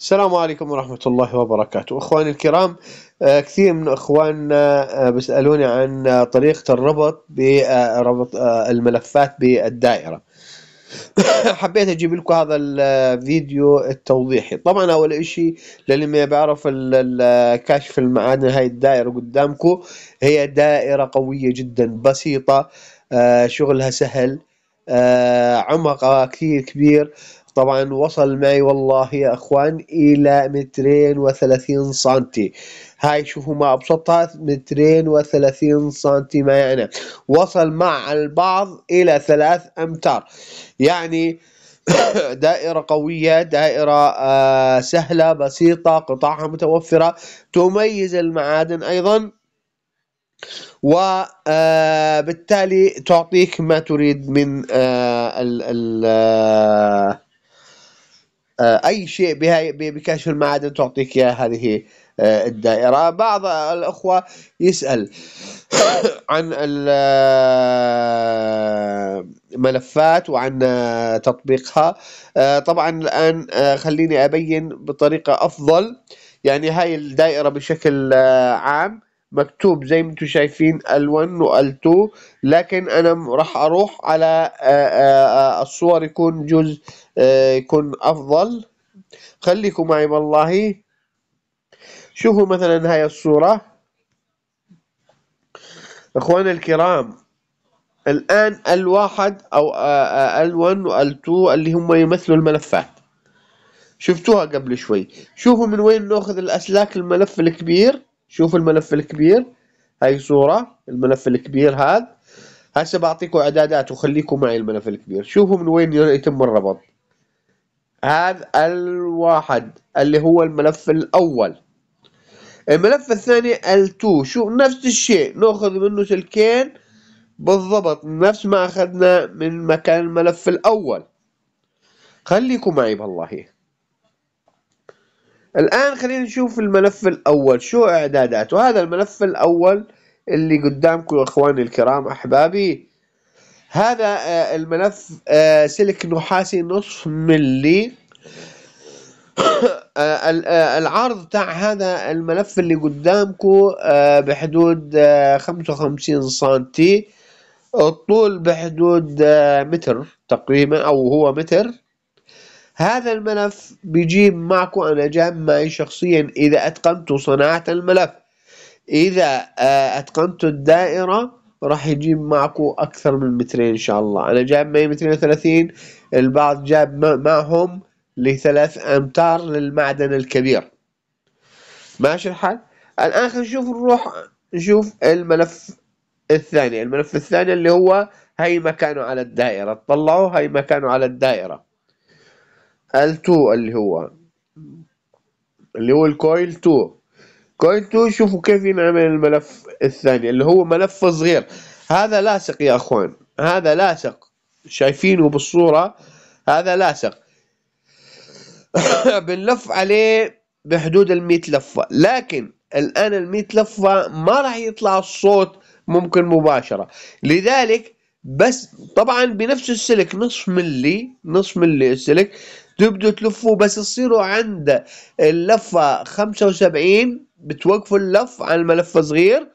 السلام عليكم ورحمة الله وبركاته أخواني الكرام آه، كثير من أخواننا آه، بيسألوني عن آه، طريقة الربط بربط الملفات بالدائرة حبيت أجيب لكم هذا الفيديو التوضيحي طبعا أول إشي للي ما بيعرف كشف المعادن هاي الدائرة قدامكم هي دائرة قوية جدا بسيطة شغلها سهل آه، عمقها كثير كبير طبعا وصل معي والله يا اخوان الى مترين وثلاثين سنتي هاي شوفوا ما ابسطها مترين وثلاثين سنتي ما يعني وصل مع البعض الى ثلاث امتار يعني دائرة قوية دائرة آه، سهلة بسيطة قطاعها متوفرة تميز المعادن أيضا وبالتالي آه، تعطيك ما تريد من آه، ال ال آه، اي شيء بكشف المعادن تعطيك اياه هذه الدائره بعض الاخوه يسال عن الملفات وعن تطبيقها طبعا الان خليني ابين بطريقه افضل يعني هاي الدائره بشكل عام مكتوب زي ما انتم شايفين ال1 وال2 لكن انا راح اروح على آه، آه، آه، الصور يكون جزء يكون افضل خليكم معي والله شوفوا مثلا هاي الصورة اخواني الكرام الان الواحد او ال1 وال2 اللي هم يمثلوا الملفات شفتوها قبل شوي شوفوا من وين ناخذ الاسلاك الملف الكبير شوف الملف الكبير هاي صورة الملف الكبير هذا هسه بعطيكم اعدادات وخليكم معي الملف الكبير شوفوا من وين يتم الربط هذا الواحد اللي هو الملف الاول الملف الثاني ال2 شو نفس الشيء ناخذ منه سلكين بالضبط نفس ما اخذنا من مكان الملف الاول خليكم معي بالله الآن خلينا نشوف الملف الأول شو إعداداته هذا الملف الأول اللي قدامكم إخواني الكرام أحبابي هذا آه، الملف آه، سلك نحاسي نصف ملي آه، العرض تاع هذا الملف اللي قدامكم بحدود 55 سنتي الطول بحدود متر تقريبا أو هو متر هذا الملف بيجيب معكم أنا جاب معي شخصيا إذا أتقنت صناعة الملف إذا آه، أتقنت الدائرة راح يجيب معكم أكثر من مترين إن شاء الله أنا جاب معي مترين وثلاثين البعض جاب معهم لثلاث أمتار للمعدن الكبير ماشي الحال الآن خلينا نشوف نروح نشوف الملف الثاني الملف الثاني اللي هو هي مكانه على الدائرة طلعوا هي مكانه على الدائرة ال2 اللي هو اللي هو الكويل 2 كويل 2 شوفوا كيف ينعمل الملف الثاني اللي هو ملف صغير هذا لاصق يا اخوان هذا لاصق شايفينه بالصورة هذا لاصق بنلف عليه بحدود ال100 لفة لكن الآن ال100 لفة ما راح يطلع الصوت ممكن مباشرة لذلك بس طبعا بنفس السلك نصف ملي نصف ملي السلك تبدوا تلفوا بس تصيروا عند اللفة 75 بتوقفوا اللف على الملف صغير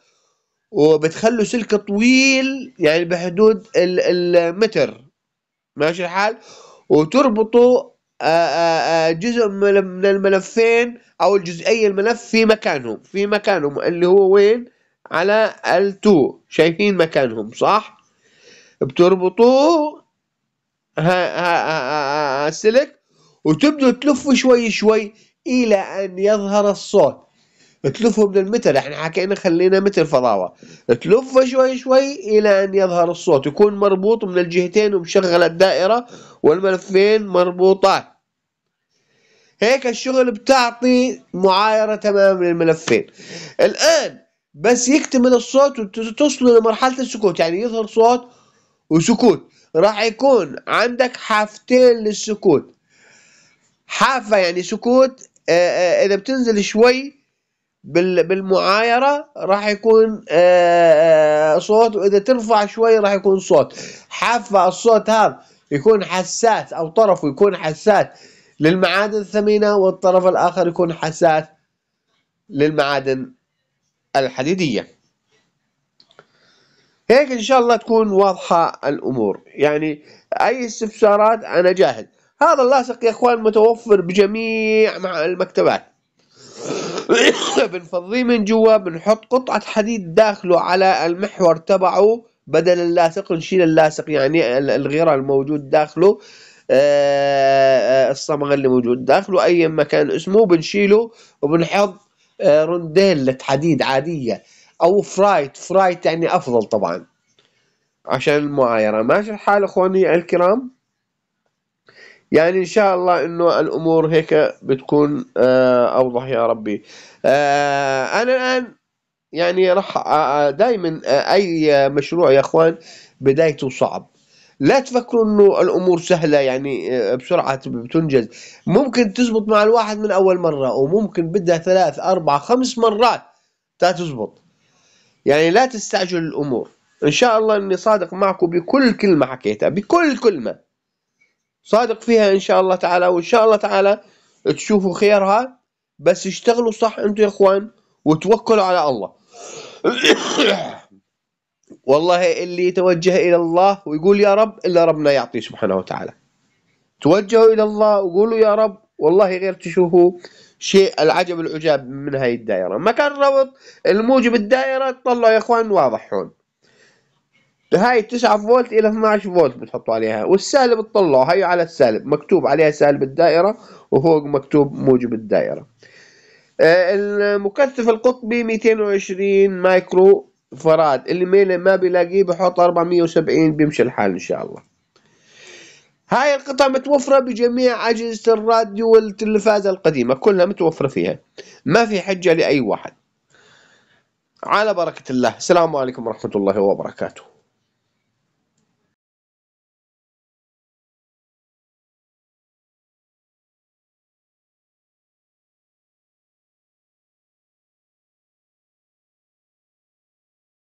وبتخلوا سلك طويل يعني بحدود المتر ماشي الحال وتربطوا آه، آه، آه، جزء من الملفين او الجزئية الملف في مكانهم في مكانهم اللي هو وين على ال2 شايفين مكانهم صح بتربطوا ها ها ها ها السلك وتبدو تلف شوي شوي إلى أن يظهر الصوت تلفه من المتر احنا حكينا خلينا متر فضاوه تلفه شوي شوي الى ان يظهر الصوت يكون مربوط من الجهتين ومشغل الدائرة والملفين مربوطات هيك الشغل بتعطي معايرة تمام للملفين الان بس يكتمل الصوت وتوصلوا لمرحلة السكوت يعني يظهر صوت وسكوت راح يكون عندك حافتين للسكوت حافه يعني سكوت آه، آه، اذا بتنزل شوي بالمعايرة راح يكون آه، صوت وإذا ترفع شوي راح يكون صوت حافة الصوت هذا يكون حساس أو طرفه يكون حساس للمعادن الثمينة والطرف الآخر يكون حساس للمعادن الحديدية هيك إن شاء الله تكون واضحة الأمور يعني أي استفسارات أنا جاهز هذا اللاصق يا اخوان متوفر بجميع المكتبات بنفضيه من جوا بنحط قطعة حديد داخله على المحور تبعه بدل اللاصق نشيل اللاصق يعني الغيرة الموجود داخله آه، آه، الصمغ اللي موجود داخله اي مكان اسمه بنشيله وبنحط آه، رنديلة حديد عادية او فرايت فرايت يعني افضل طبعا عشان المعايرة ماشي الحال اخواني الكرام يعني ان شاء الله انه الامور هيك بتكون آه، اوضح يا ربي آه، انا الان يعني راح آه، دائما اي مشروع يا اخوان بدايته صعب لا تفكروا انه الامور سهله يعني بسرعه بتنجز ممكن تزبط مع الواحد من اول مره وممكن بدها ثلاث اربع خمس مرات تا تزبط يعني لا تستعجل الامور ان شاء الله اني صادق معكم بكل كلمه حكيتها بكل كلمه صادق فيها ان شاء الله تعالى وان شاء الله تعالى تشوفوا خيرها بس اشتغلوا صح انتم يا اخوان وتوكلوا على الله والله اللي يتوجه الى الله ويقول يا رب الا ربنا يعطيه سبحانه وتعالى توجهوا الى الله وقولوا يا رب والله غير تشوفوا شيء العجب العجاب من هاي الدائره مكان ربط الموجب الدائره طلعوا يا اخوان واضح هون هاي 9 فولت الى 12 فولت بتحطوا عليها والسالب تطلعوا هي على السالب مكتوب عليها سالب الدائره وفوق مكتوب موجب الدائره آه، المكثف القطبي 220 مايكرو فراد اللي ما بيلاقيه بحط 470 بيمشي الحال ان شاء الله هاي القطع متوفرة بجميع أجهزة الراديو والتلفاز القديمة كلها متوفرة فيها ما في حجة لأي واحد على بركة الله السلام عليكم ورحمة الله وبركاته